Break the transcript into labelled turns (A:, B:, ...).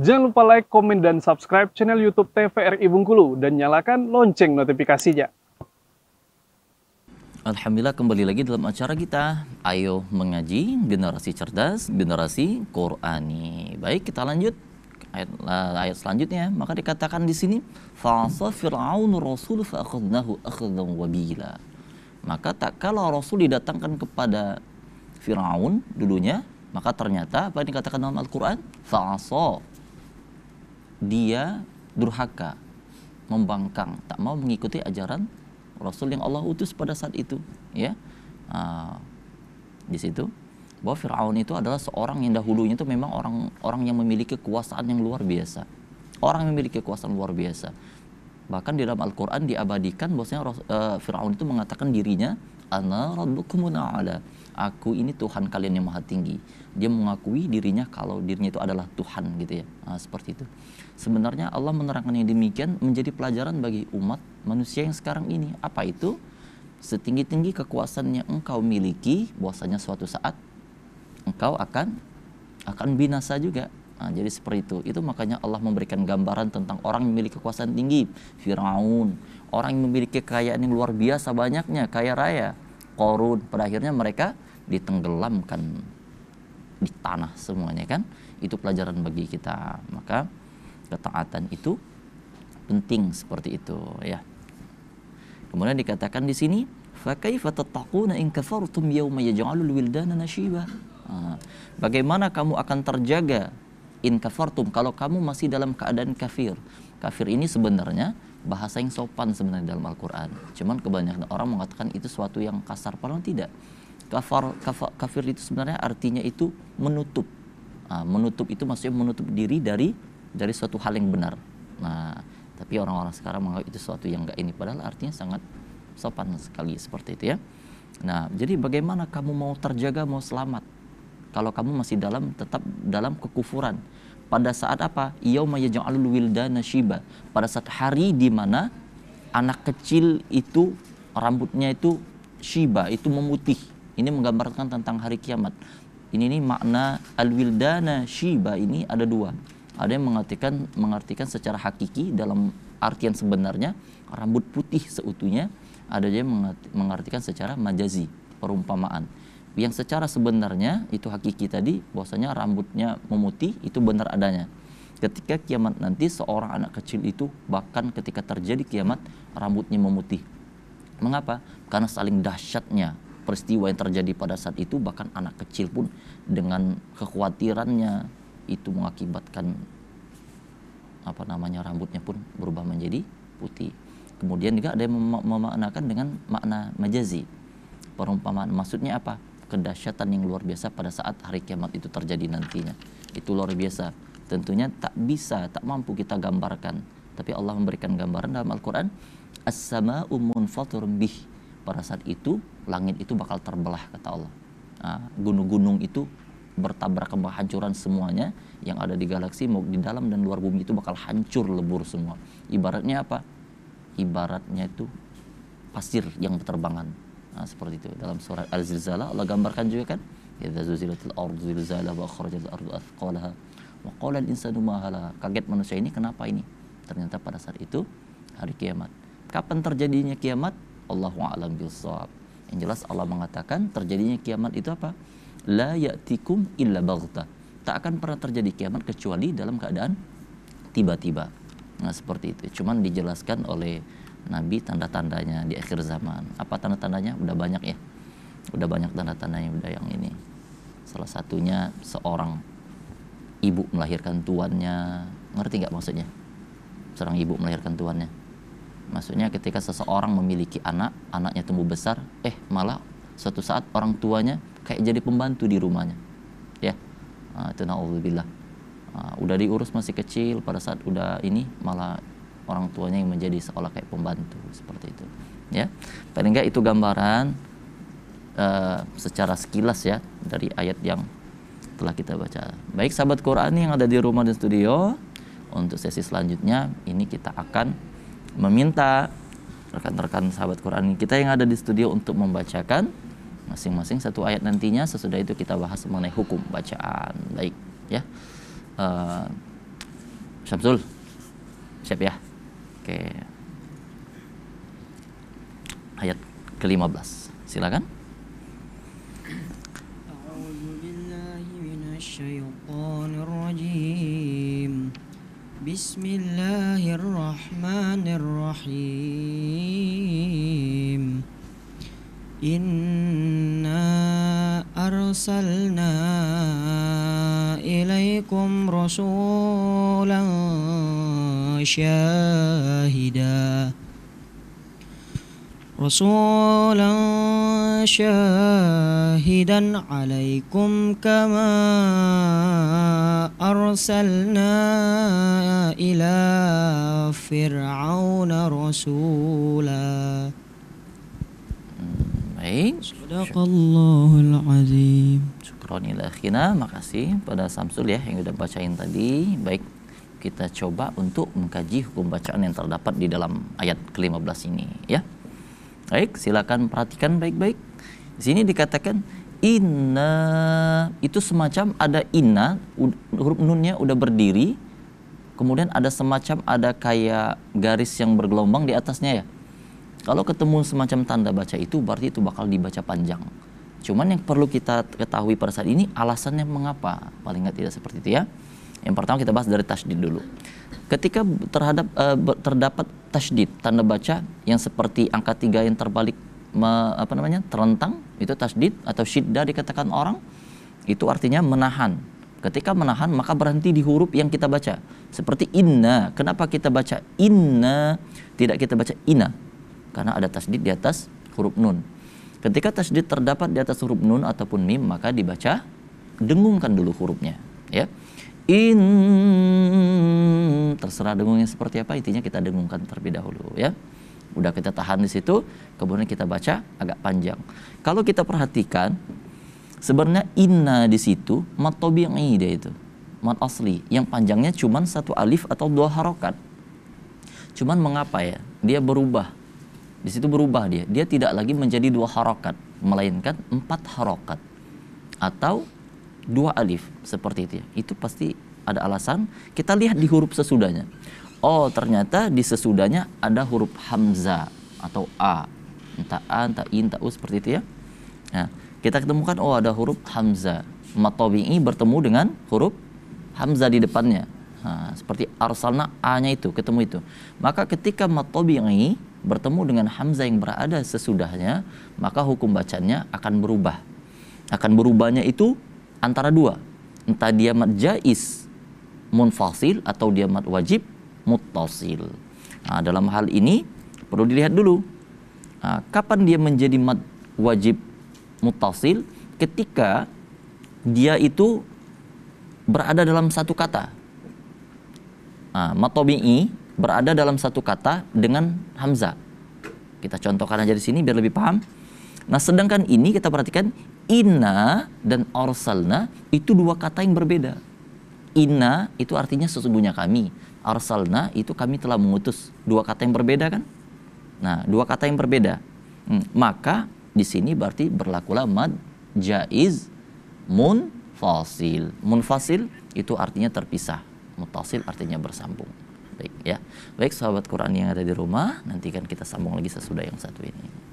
A: Jangan lupa like, komen, dan subscribe channel YouTube TVRI Bungkulu dan nyalakan lonceng notifikasinya. Alhamdulillah kembali lagi dalam acara kita. Ayo mengaji generasi cerdas, generasi Qurani. Baik, kita lanjut ayat, eh, ayat selanjutnya. Maka dikatakan di sini fa'asa fir'aun rasul fa'akhadnahu akhdan wabila. Maka tak kalau Rasul didatangkan kepada Firaun dulunya, maka ternyata apa yang dikatakan dalam Al-Qur'an? Fa'asa dia durhaka, membangkang, tak mau mengikuti ajaran Rasul yang Allah utus pada saat itu, ya. Uh, di situ bahwa Firaun itu adalah seorang yang dahulunya itu memang orang orang yang memiliki kekuasaan yang luar biasa. Orang yang memiliki kekuasaan luar biasa. Bahkan di dalam Al-Qur'an diabadikan bahwasanya eh, Firaun itu mengatakan dirinya ana rabbukumul a'la. Aku ini Tuhan kalian yang maha tinggi. Dia mengakui dirinya kalau dirinya itu adalah Tuhan gitu ya. Nah, seperti itu. Sebenarnya Allah menerangkan yang demikian menjadi pelajaran bagi umat manusia yang sekarang ini. Apa itu? Setinggi-tinggi kekuasaan yang engkau miliki, bahwasanya suatu saat engkau akan akan binasa juga Nah, jadi seperti itu. Itu makanya Allah memberikan gambaran tentang orang yang memiliki kekuasaan tinggi, Firaun, orang yang memiliki kekayaan yang luar biasa banyaknya, kaya raya, Korun. Pada akhirnya mereka ditenggelamkan di tanah semuanya kan. Itu pelajaran bagi kita. Maka ketaatan itu penting seperti itu ya. Kemudian dikatakan di sini, "Fakaifa tattaquna in kafartum yawma yaj'alul wildana nashiba?" Ah, bagaimana kamu akan terjaga in kafartum kalau kamu masih dalam keadaan kafir. Kafir ini sebenarnya bahasa yang sopan sebenarnya dalam Al-Qur'an. Cuman kebanyakan orang mengatakan itu sesuatu yang kasar padahal tidak. Kafar, kafar kafir itu sebenarnya artinya itu menutup. Nah, menutup itu maksudnya menutup diri dari dari suatu hal yang benar. Nah, tapi orang-orang sekarang menganggap itu sesuatu yang enggak ini padahal artinya sangat sopan sekali seperti itu ya. Nah, jadi bagaimana kamu mau terjaga, mau selamat? kalau kamu masih dalam tetap dalam kekufuran pada saat apa yauma yaj'alul wildana shiba pada saat hari di mana anak kecil itu rambutnya itu shiba itu memutih ini menggambarkan tentang hari kiamat ini nih makna al wildana shiba ini ada dua ada yang mengartikan mengartikan secara hakiki dalam artian sebenarnya rambut putih seutuhnya ada yang mengartikan secara majazi perumpamaan yang secara sebenarnya itu hakiki tadi bahwasanya rambutnya memutih itu benar adanya ketika kiamat nanti seorang anak kecil itu bahkan ketika terjadi kiamat rambutnya memutih mengapa karena saling dahsyatnya peristiwa yang terjadi pada saat itu bahkan anak kecil pun dengan kekhawatirannya itu mengakibatkan apa namanya rambutnya pun berubah menjadi putih kemudian juga ada yang mem memaknakan dengan makna majazi perumpamaan maksudnya apa kedahsyatan yang luar biasa pada saat hari kiamat itu terjadi nantinya. Itu luar biasa. Tentunya tak bisa, tak mampu kita gambarkan. Tapi Allah memberikan gambaran dalam Al-Quran. as umun fatur bih. Pada saat itu, langit itu bakal terbelah, kata Allah. Ah, gunung-gunung itu bertabrakan hancuran semuanya yang ada di galaksi maupun di dalam dan luar bumi itu bakal hancur lebur semua. Ibaratnya apa? Ibaratnya itu pasir yang berterbangan Nah, seperti itu dalam surat Al-Zilzalah Allah gambarkan juga kan idza zuzilatil ardu zilzalah wa al ardu athqalaha wa qala al-insanu ma kaget manusia ini kenapa ini ternyata pada saat itu hari kiamat kapan terjadinya kiamat Allahu a'lam bissawab yang jelas Allah mengatakan terjadinya kiamat itu apa la ya'tikum illa baghta tak akan pernah terjadi kiamat kecuali dalam keadaan tiba-tiba nah seperti itu cuman dijelaskan oleh Nabi tanda-tandanya di akhir zaman. Apa tanda-tandanya? Udah banyak ya. Udah banyak tanda-tandanya udah yang ini. Salah satunya seorang ibu melahirkan tuannya. Ngerti nggak maksudnya? Seorang ibu melahirkan tuannya. Maksudnya ketika seseorang memiliki anak, anaknya tumbuh besar, eh malah suatu saat orang tuanya kayak jadi pembantu di rumahnya. Ya. Nah, itu naudzubillah. Uh, udah diurus masih kecil pada saat udah ini malah orang tuanya yang menjadi seolah kayak pembantu seperti itu ya paling nggak itu gambaran uh, secara sekilas ya dari ayat yang telah kita baca baik sahabat Quran yang ada di rumah dan studio untuk sesi selanjutnya ini kita akan meminta rekan-rekan sahabat Quran kita yang ada di studio untuk membacakan masing-masing satu ayat nantinya sesudah itu kita bahas mengenai hukum bacaan baik ya uh, Syamsul siap ya Oke. Ayat ke-15. Silakan. Bismillahirrahmanirrahim. Inna arsalna ilaikum rasulan شاهدا رسولا شاهدا عليكم كما أرسلنا إلى فرعون رسولا Baik. Sadaqallahul azim. Syukron ila akhina. Makasih pada Samsul ya yang udah bacain tadi. Baik, kita coba untuk mengkaji hukum bacaan yang terdapat di dalam ayat ke-15 ini ya. Baik, silakan perhatikan baik-baik. Di sini dikatakan inna itu semacam ada inna huruf nunnya udah berdiri kemudian ada semacam ada kayak garis yang bergelombang di atasnya ya. Kalau ketemu semacam tanda baca itu berarti itu bakal dibaca panjang. Cuman yang perlu kita ketahui pada saat ini alasannya mengapa paling nggak tidak seperti itu ya. Yang pertama kita bahas dari tasdid dulu. Ketika terhadap uh, terdapat tasdid tanda baca yang seperti angka tiga yang terbalik me, apa namanya terentang itu tasdid atau syidda dikatakan orang itu artinya menahan. Ketika menahan maka berhenti di huruf yang kita baca. Seperti inna. Kenapa kita baca inna tidak kita baca ina? Karena ada tasdid di atas huruf nun. Ketika tasdid terdapat di atas huruf nun ataupun mim maka dibaca dengungkan dulu hurufnya ya in terserah dengungnya seperti apa intinya kita dengungkan terlebih dahulu ya udah kita tahan di situ kemudian kita baca agak panjang kalau kita perhatikan sebenarnya inna di situ mat tabi'i dia itu mat asli yang panjangnya cuma satu alif atau dua harokat cuman mengapa ya dia berubah di situ berubah dia dia tidak lagi menjadi dua harokat melainkan empat harokat atau dua alif seperti itu ya. Itu pasti ada alasan. Kita lihat di huruf sesudahnya. Oh, ternyata di sesudahnya ada huruf hamzah atau a. Entah a, entah i, entah u seperti itu ya. Nah, kita ketemukan oh ada huruf hamzah. Matobi'i bertemu dengan huruf hamzah di depannya. Nah, seperti arsalna a-nya itu ketemu itu. Maka ketika matobi'i bertemu dengan hamzah yang berada sesudahnya, maka hukum bacanya akan berubah. Akan berubahnya itu antara dua entah dia mad jais munfasil atau dia mad wajib mutasil nah, dalam hal ini perlu dilihat dulu nah, kapan dia menjadi mad wajib mutasil ketika dia itu berada dalam satu kata nah, matobi'i berada dalam satu kata dengan hamzah kita contohkan aja di sini biar lebih paham nah sedangkan ini kita perhatikan inna dan arsalna itu dua kata yang berbeda. Inna itu artinya sesungguhnya kami. Arsalna itu kami telah mengutus. Dua kata yang berbeda kan? Nah, dua kata yang berbeda. Hmm, maka di sini berarti berlakulah mad jaiz munfasil. Munfasil itu artinya terpisah. Mutasil artinya bersambung. Baik ya. Baik sahabat Quran yang ada di rumah, nantikan kita sambung lagi sesudah yang satu ini.